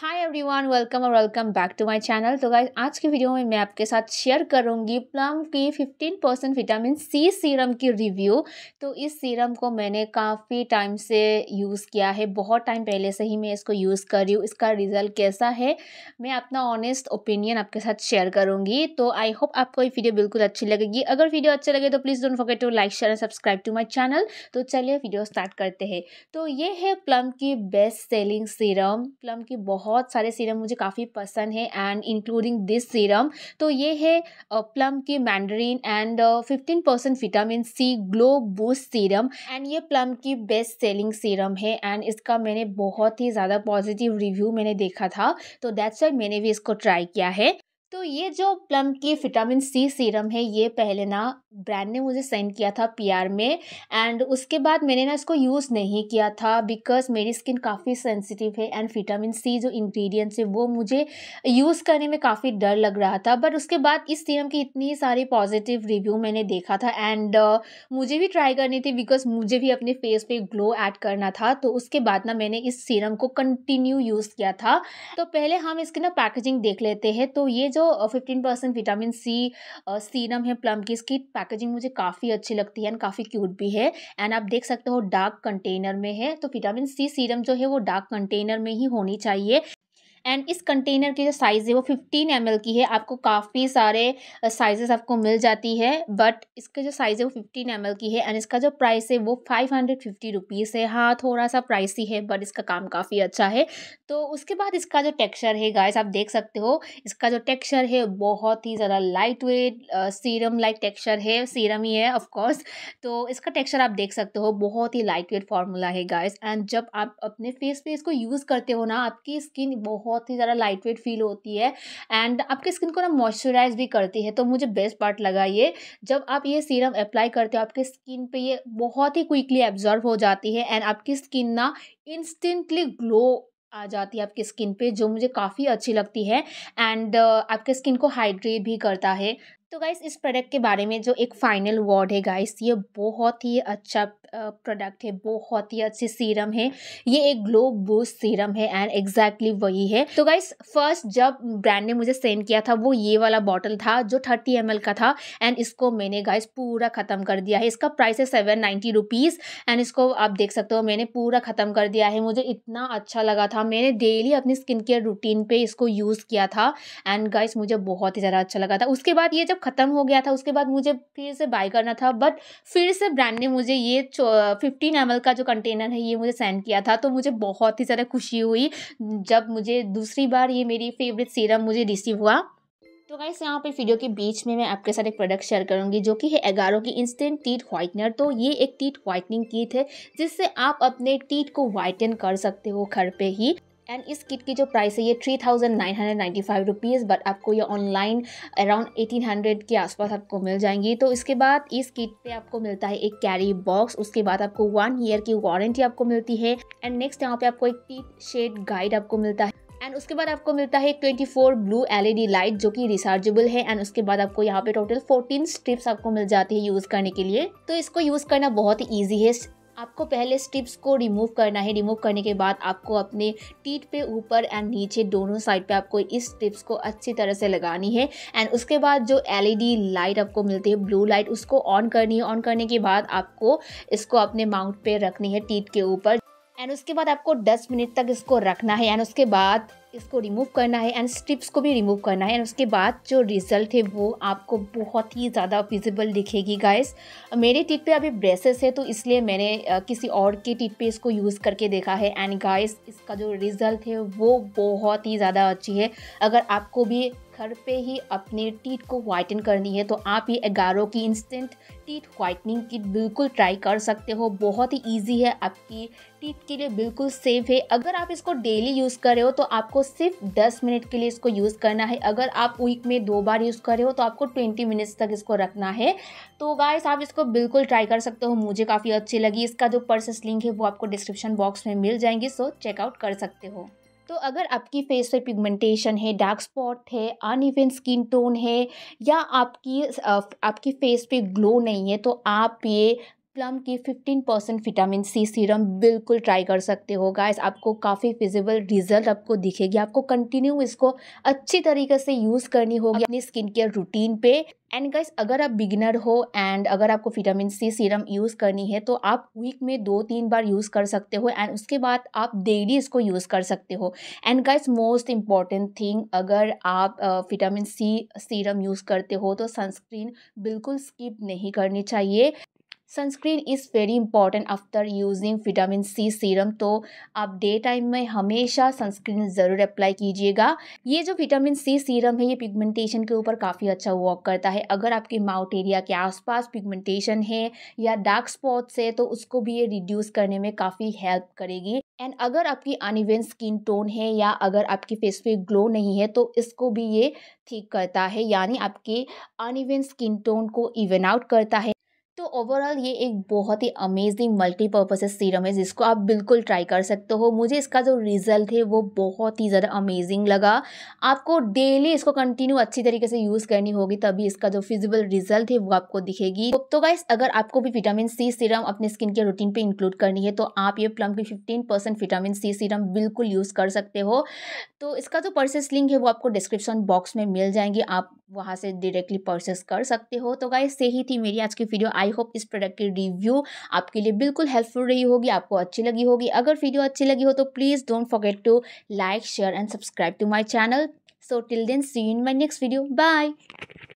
high everyone वन वेलकम और welcome back to my channel तो गाइज आज की वीडियो में मैं आपके साथ शेयर करूंगी प्लम की 15 परसेंट विटामिन सी सीरम की रिव्यू तो इस सीरम को मैंने काफ़ी टाइम से यूज़ किया है बहुत टाइम पहले से ही मैं इसको यूज़ कर रही हूँ इसका रिज़ल्ट कैसा है मैं अपना ऑनेस्ट ओपिनियन आपके साथ शेयर करूँगी तो आई होप आपको ये वीडियो बिल्कुल अच्छी लगेगी अगर वीडियो अच्छा लगे तो please don't forget to like share and subscribe to my channel तो चलिए वीडियो स्टार्ट करते हैं तो ये है प्लम की बेस्ट सेलिंग सीरम प्लम की बहुत बहुत सारे सीरम मुझे काफ़ी पसंद है एंड इंक्लूडिंग दिस सीरम तो ये है प्लम की mandarin and fifteen percent vitamin C glow boost serum and ये प्लम की बेस्ट सेलिंग सीरम है एंड इसका मैंने बहुत ही ज़्यादा पॉजिटिव रिव्यू मैंने देखा था तो दैट्स वाई मैंने भी इसको ट्राई किया है तो ये जो प्लम की विटामिन सी सीरम है ये पहले ना ब्रांड ने मुझे सेंड किया था पीआर में एंड उसके बाद मैंने ना इसको यूज़ नहीं किया था बिकॉज मेरी स्किन काफ़ी सेंसिटिव है एंड विटामिन सी जो इंग्रेडिएंट्स है वो मुझे यूज़ करने में काफ़ी डर लग रहा था बट उसके बाद इस सीरम की इतनी सारी पॉजिटिव रिव्यू मैंने देखा था एंड uh, मुझे भी ट्राई करनी थी बिकॉज मुझे भी अपने फेस पर ग्लो ऐड करना था तो उसके बाद ना मैंने इस सीरम को कंटिन्यू यूज़ किया था तो पहले हम इसकी ना पैकेजिंग देख लेते हैं तो ये जो fifteen percent vitamin C serum है प्लम की इसकी पैकेजिंग मुझे काफ़ी अच्छी लगती है एंड काफ़ी क्यूट भी है एंड आप देख सकते हो डार्क कंटेनर में है तो विटामिन सी सीरम जो है वो डार्क कंटेनर में ही होनी चाहिए एंड इस कंटेनर की जो साइज़ है वो फिफ्टीन एम की है आपको काफ़ी सारे साइजेस uh, आपको मिल जाती है बट इसका जो साइज़ है वो फिफ्टीन एम की है एंड इसका जो प्राइस है वो फाइव हंड्रेड फिफ्टी रुपीज़ है हाँ थोड़ा सा प्राइसी है बट इसका काम काफ़ी अच्छा है तो उसके बाद इसका जो टेक्सचर है गाइस आप देख सकते हो इसका जो टेक्स्चर है बहुत ही ज़्यादा light weight serum like texture है सीरम ही है ऑफकोर्स तो इसका टेक्स्चर आप देख सकते हो बहुत ही लाइट वेट फार्मूला है गाइस एंड जब आप अपने फेस पे इसको यूज़ करते हो ना आपकी स्किन बहुत बहुत ही ज़्यादा लाइट वेट फील होती है एंड आपकी स्किन को ना मॉइस्चराइज भी करती है तो मुझे बेस्ट पार्ट लगा ये जब आप ये सीरम अप्लाई करते हो आपके स्किन पे ये बहुत ही क्विकली एब्जॉर्व हो जाती है एंड आपकी स्किन ना इंस्टेंटली ग्लो आ जाती है आपकी स्किन पे जो मुझे काफ़ी अच्छी लगती है एंड uh, आपके स्किन को हाइड्रेट भी करता है तो गाइस इस प्रोडक्ट के बारे में जो एक फाइनल वर्ड है गाइस ये बहुत ही अच्छा प्रोडक्ट है बहुत ही अच्छी सीरम है ये एक ग्लो बूस्ट सीरम है एंड एग्जैक्टली exactly वही है तो गाइस फर्स्ट जब ब्रांड ने मुझे सेंड किया था वो ये वाला बॉटल था जो थर्टी एम का था एंड इसको मैंने गाइस पूरा ख़त्म कर दिया है इसका प्राइस है सेवन नाइन्टी रुपीज़ एंड इसको आप देख सकते हो मैंने पूरा ख़त्म कर दिया है मुझे इतना अच्छा लगा था मैंने डेली अपनी स्किन केयर रूटीन पर इसको यूज़ किया था एंड गाइस मुझे बहुत ही ज़्यादा अच्छा लगा था उसके बाद ये जब जब ख़त्म हो गया था उसके बाद मुझे फिर से बाई करना था बट फिर से ब्रांड ने मुझे ये फिफ्टीन एम का जो कंटेनर है ये मुझे सेंड किया था तो मुझे बहुत ही ज़्यादा खुशी हुई जब मुझे दूसरी बार ये मेरी फेवरेट सीरम मुझे रिसीव हुआ तो वैसे यहाँ पे वीडियो के बीच में मैं आपके साथ एक प्रोडक्ट शेयर करूँगी जो कि है एगारो की इंस्टेंट टीट व्हाइटनर तो ये एक टीट व्हाइटनिंग कीट है जिससे आप अपने टीट को व्हाइटन कर सकते हो घर पे ही एंड इस किट की जो प्राइस है ये three thousand nine hundred ninety five rupees but आपको ये ऑनलाइन अराउंड एटीन हंड्रेड के आसपास आपको मिल जाएंगी तो इसके बाद इस किट पे आपको मिलता है एक कैरी बॉक्स उसके बाद आपको वन ईयर की वारंटी आपको मिलती है एंड नेक्स्ट यहाँ पे आपको एक टी शेड गाइड आपको मिलता है एंड उसके बाद आपको मिलता है 24 ब्लू एलईडी लाइट जो कि रिचार्जेबल है एंड उसके बाद आपको यहाँ पे टोटल 14 स्ट्रिप्स आपको मिल जाती है यूज़ करने के लिए तो इसको यूज़ करना बहुत ही ईजी है आपको पहले स्टिप्स को रिमूव करना है रिमूव करने के बाद आपको अपने टीट पे ऊपर एंड नीचे दोनों साइड पे आपको इस स्टिप्स को अच्छी तरह से लगानी है एंड उसके बाद जो एलईडी लाइट आपको मिलती है ब्लू लाइट उसको ऑन करनी है ऑन करने के बाद आपको इसको अपने माउंट पे रखनी है टीट के ऊपर एंड उसके बाद आपको दस मिनट तक इसको रखना है एंड उसके बाद इसको रिमूव करना है एंड स्ट्रिप्स को भी रिमूव करना है एंड उसके बाद जो रिज़ल्ट है वो आपको बहुत ही ज़्यादा विजिबल दिखेगी गाइस मेरे टिट पे अभी ब्रेसेस है तो इसलिए मैंने किसी और के टिट पे इसको यूज़ करके देखा है एंड गाइस इसका जो रिज़ल्ट है वो बहुत ही ज़्यादा अच्छी है अगर आपको भी घर पे ही अपने टीथ को वाइटन करनी है तो आप ये एगारो की इंस्टेंट टीथ वाइटनिंग किट बिल्कुल ट्राई कर सकते हो बहुत ही इजी है आपकी टीथ के लिए बिल्कुल सेफ है अगर आप इसको डेली यूज़ कर रहे हो तो आपको सिर्फ 10 मिनट के लिए इसको यूज़ करना है अगर आप वीक में दो बार यूज़ कर रहे हो तो आपको 20 मिनट्स तक इसको रखना है तो गाइस आप इसको बिल्कुल ट्राई कर सकते हो मुझे काफ़ी अच्छी लगी इसका जो परसेस लिंक है वो आपको डिस्क्रिप्शन बॉक्स में मिल जाएंगी सो चेकआउट कर सकते हो तो अगर आपकी फेस पर पिगमेंटेशन है डार्क स्पॉट है अन इवेंट स्किन टोन है या आपकी आपकी फेस पे ग्लो नहीं है तो आप ये प्लम की 15 परसेंट विटामिन सी सीरम बिल्कुल ट्राई कर सकते हो गाइस आपको काफ़ी फिजिबल रिजल्ट आपको दिखेगी आपको कंटिन्यू इसको अच्छी तरीके से यूज़ करनी होगी अपनी स्किन केयर रूटीन पे एंड गाइस अगर आप बिगिनर हो एंड अगर आपको विटामिन सी सीरम यूज़ करनी है तो आप वीक में दो तीन बार यूज़ कर सकते हो एंड उसके बाद आप डेली इसको यूज़ कर सकते हो and guys most important thing अगर आप विटामिन सी सीरम यूज़ करते हो तो सनस्क्रीन बिल्कुल स्किप नहीं करनी चाहिए sunscreen is very important after using vitamin C serum तो आप डे टाइम में हमेशा सनस्क्रीन ज़रूर अप्लाई कीजिएगा ये जो विटामिन सी सीरम है ये पिगमेंटेशन के ऊपर काफ़ी अच्छा वर्क करता है अगर आपके माउथ एरिया के आसपास पिगमेंटेशन है या डार्क स्पॉट्स है तो उसको भी ये रिड्यूस करने में काफ़ी हेल्प करेगी एंड अगर आपकी अनिवेन स्किन टोन है या अगर आपकी फेस पे ग्लो नहीं है तो इसको भी ये ठीक करता है यानी आपके अनिवेन स्किन टोन को इवन आउट करता है तो ओवरऑल ये एक बहुत ही अमेजिंग मल्टीपर्पज सीरम है जिसको आप बिल्कुल ट्राई कर सकते हो मुझे इसका जो रिज़ल्ट है वो बहुत ही ज़्यादा अमेजिंग लगा आपको डेली इसको कंटिन्यू अच्छी तरीके से यूज़ करनी होगी तभी इसका जो फिजिबल रिजल्ट है वो आपको दिखेगी तो गाइस अगर आपको भी विटामिन सी सीरम अपने स्किन के रूटीन पर इंक्लूड करनी है तो आप ये प्लम की फिफ्टीन विटामिन सी सीरम बिल्कुल यूज़ कर सकते हो तो इसका जो परचेस लिंक है वो आपको डिस्क्रिप्शन बॉक्स में मिल जाएंगे आप वहाँ से डायरेक्टली परचेस कर सकते हो तो गाइस से ही थी मेरी आज की वीडियो आई आई होप इस प्रोडक्ट की रिव्यू आपके लिए बिल्कुल हेल्पफुल रही होगी आपको अच्छी लगी होगी अगर वीडियो अच्छी लगी हो तो please don't forget to like share and subscribe to my channel so till then see in my next video bye